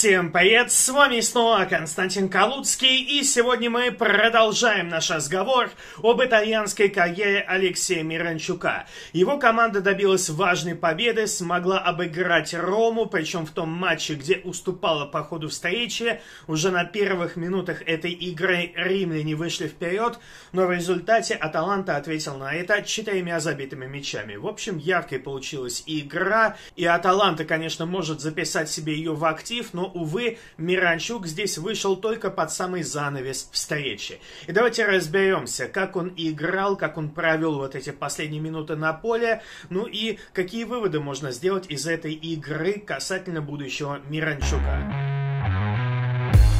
Всем привет, с вами снова Константин Калуцкий, и сегодня мы продолжаем наш разговор об итальянской карьере Алексея Миранчука. Его команда добилась важной победы, смогла обыграть Рому, причем в том матче, где уступала по ходу встречи. Уже на первых минутах этой игры римляне вышли вперед, но в результате Аталанта ответил на это четырьмя забитыми мячами. В общем, яркой получилась игра, и Аталанта, конечно, может записать себе ее в актив, но увы, Миранчук здесь вышел только под самый занавес встречи. И давайте разберемся, как он играл, как он провел вот эти последние минуты на поле, ну и какие выводы можно сделать из этой игры касательно будущего Миранчука.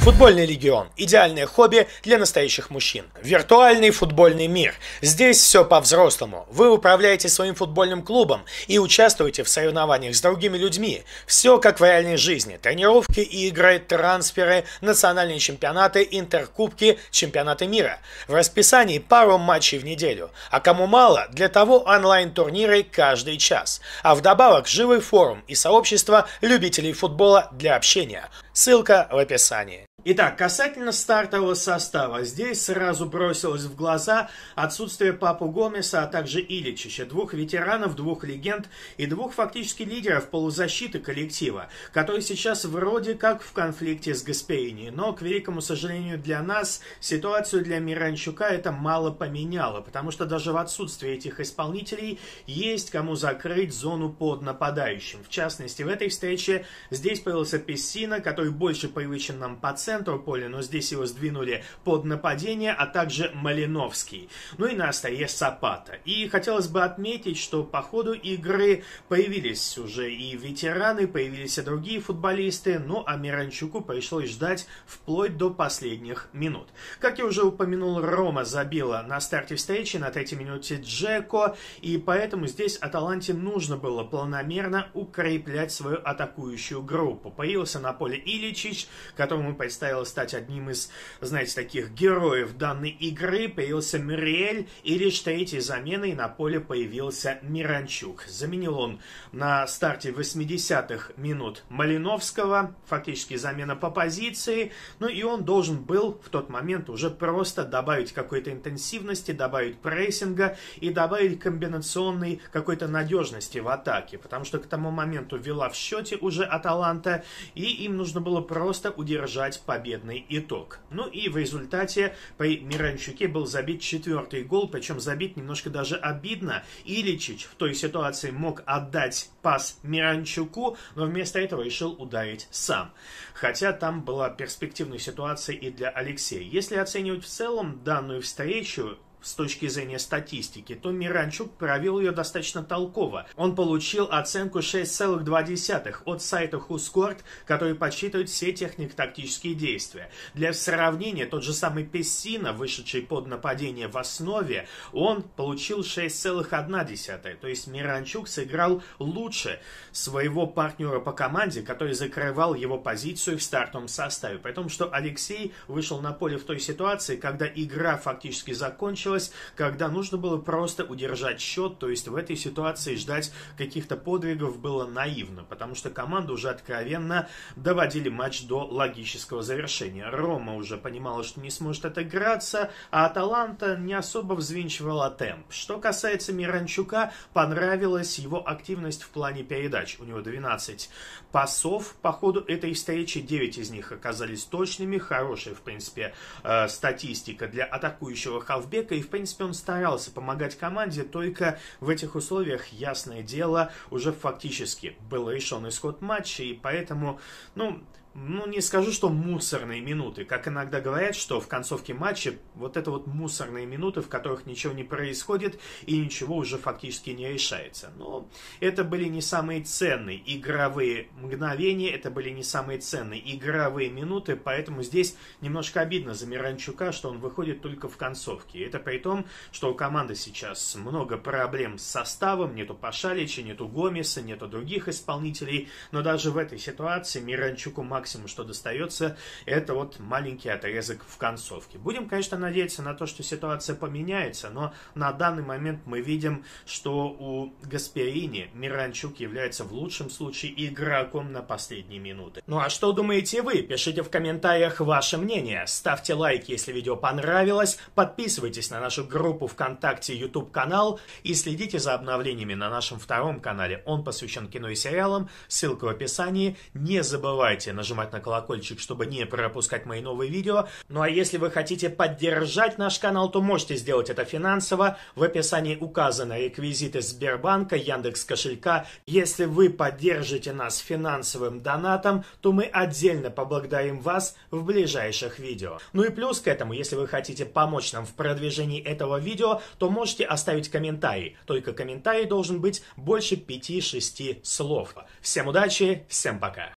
Футбольный легион – идеальное хобби для настоящих мужчин. Виртуальный футбольный мир. Здесь все по-взрослому. Вы управляете своим футбольным клубом и участвуете в соревнованиях с другими людьми. Все как в реальной жизни. Тренировки, игры, трансферы, национальные чемпионаты, интеркубки, чемпионаты мира. В расписании пару матчей в неделю. А кому мало, для того онлайн-турниры каждый час. А вдобавок живой форум и сообщество любителей футбола для общения. Ссылка в описании. Итак, касательно стартового состава, здесь сразу бросилось в глаза отсутствие Папу Гомеса, а также Иличича, двух ветеранов, двух легенд и двух фактически лидеров полузащиты коллектива, которые сейчас вроде как в конфликте с Гаспейни, но, к великому сожалению для нас, ситуацию для Миранчука это мало поменяло, потому что даже в отсутствии этих исполнителей есть кому закрыть зону под нападающим. В частности, в этой встрече здесь появился Пессина, который больше привычен нам по центру, центр поля, но здесь его сдвинули под нападение, а также Малиновский. Ну и на острие Сапата. И хотелось бы отметить, что по ходу игры появились уже и ветераны, появились и другие футболисты, ну а Миранчуку пришлось ждать вплоть до последних минут. Как я уже упомянул, Рома забила на старте встречи, на третьей минуте Джеко, и поэтому здесь Аталанте нужно было планомерно укреплять свою атакующую группу. Появился на поле Иличич, которому предстоит предстояло стать одним из, знаете, таких героев данной игры, появился Мириэль, и лишь третьей заменой на поле появился Миранчук. Заменил он на старте 80-х минут Малиновского, фактически замена по позиции, ну и он должен был в тот момент уже просто добавить какой-то интенсивности, добавить прессинга и добавить комбинационной какой-то надежности в атаке, потому что к тому моменту вела в счете уже Аталанта, и им нужно было просто удержать дать победный итог. Ну и в результате по Миранчуке был забит четвертый гол, причем забит немножко даже обидно. Иличич в той ситуации мог отдать пас Миранчуку, но вместо этого решил ударить сам. Хотя там была перспективная ситуация и для Алексея. Если оценивать в целом данную встречу, с точки зрения статистики, то Миранчук провел ее достаточно толково. Он получил оценку 6,2 от сайта Хускорт, который подсчитывает все технико-тактические действия. Для сравнения, тот же самый Пессина, вышедший под нападение в основе, он получил 6,1. То есть Миранчук сыграл лучше своего партнера по команде, который закрывал его позицию в стартовом составе. При том, что Алексей вышел на поле в той ситуации, когда игра фактически закончилась, закончилась, когда нужно было просто удержать счет, то есть в этой ситуации ждать каких-то подвигов было наивно, потому что команду уже откровенно доводили матч до логического завершения. Рома уже понимала, что не сможет отыграться, а Аталанта не особо взвинчивала темп. Что касается Миранчука, понравилась его активность в плане передач. У него 12 пасов по ходу этой встречи, 9 из них оказались точными, хорошая, в принципе, э, статистика для атакующего хавбека, и, в принципе, он старался помогать команде, только в этих условиях, ясное дело, уже фактически был решен исход матча, и поэтому, ну, ну, не скажу, что мусорные минуты. Как иногда говорят, что в концовке матча вот это вот мусорные минуты, в которых ничего не происходит и ничего уже фактически не решается. Но это были не самые ценные игровые мгновения, это были не самые ценные игровые минуты, поэтому здесь немножко обидно за Миранчука, что он выходит только в концовке. Это при том, что у команды сейчас много проблем с составом, нету Пашалича, нету Гомеса, нету других исполнителей, но даже в этой ситуации Миранчуку могли максимум, что достается, это вот маленький отрезок в концовке. Будем, конечно, надеяться на то, что ситуация поменяется, но на данный момент мы видим, что у Гасперини Миранчук является в лучшем случае игроком на последние минуты. Ну а что думаете вы? Пишите в комментариях ваше мнение. Ставьте лайк, если видео понравилось, подписывайтесь на нашу группу ВКонтакте YouTube-канал и следите за обновлениями на нашем втором канале. Он посвящен кино и сериалам, ссылка в описании. Не забывайте нажимать нажимать на колокольчик, чтобы не пропускать мои новые видео. Ну а если вы хотите поддержать наш канал, то можете сделать это финансово. В описании указаны реквизиты Сбербанка, Яндекс кошелька. Если вы поддержите нас финансовым донатом, то мы отдельно поблагодарим вас в ближайших видео. Ну и плюс к этому, если вы хотите помочь нам в продвижении этого видео, то можете оставить комментарий. Только комментарий должен быть больше 5-6 слов. Всем удачи, всем пока!